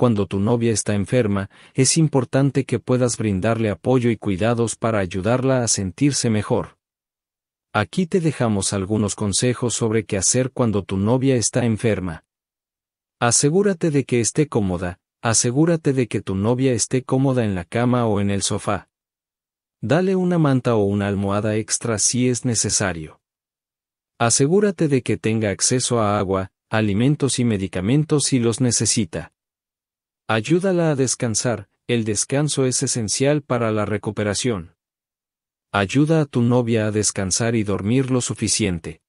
cuando tu novia está enferma, es importante que puedas brindarle apoyo y cuidados para ayudarla a sentirse mejor. Aquí te dejamos algunos consejos sobre qué hacer cuando tu novia está enferma. Asegúrate de que esté cómoda, asegúrate de que tu novia esté cómoda en la cama o en el sofá. Dale una manta o una almohada extra si es necesario. Asegúrate de que tenga acceso a agua, alimentos y medicamentos si los necesita. Ayúdala a descansar, el descanso es esencial para la recuperación. Ayuda a tu novia a descansar y dormir lo suficiente.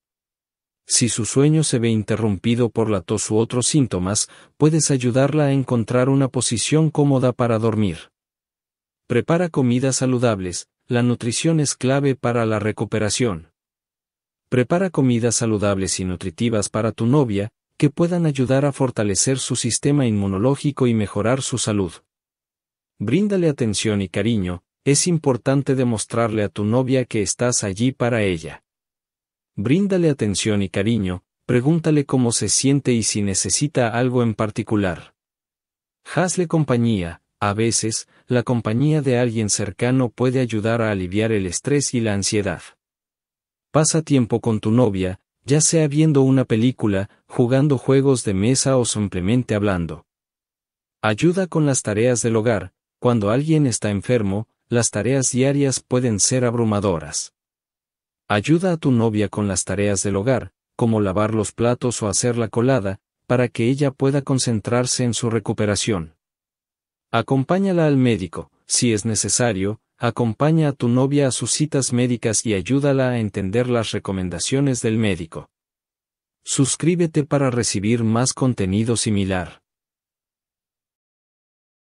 Si su sueño se ve interrumpido por la tos u otros síntomas, puedes ayudarla a encontrar una posición cómoda para dormir. Prepara comidas saludables, la nutrición es clave para la recuperación. Prepara comidas saludables y nutritivas para tu novia, que puedan ayudar a fortalecer su sistema inmunológico y mejorar su salud. Bríndale atención y cariño, es importante demostrarle a tu novia que estás allí para ella. Bríndale atención y cariño, pregúntale cómo se siente y si necesita algo en particular. Hazle compañía, a veces, la compañía de alguien cercano puede ayudar a aliviar el estrés y la ansiedad. Pasa tiempo con tu novia, ya sea viendo una película, jugando juegos de mesa o simplemente hablando. Ayuda con las tareas del hogar, cuando alguien está enfermo, las tareas diarias pueden ser abrumadoras. Ayuda a tu novia con las tareas del hogar, como lavar los platos o hacer la colada, para que ella pueda concentrarse en su recuperación. Acompáñala al médico, si es necesario, acompaña a tu novia a sus citas médicas y ayúdala a entender las recomendaciones del médico. Suscríbete para recibir más contenido similar.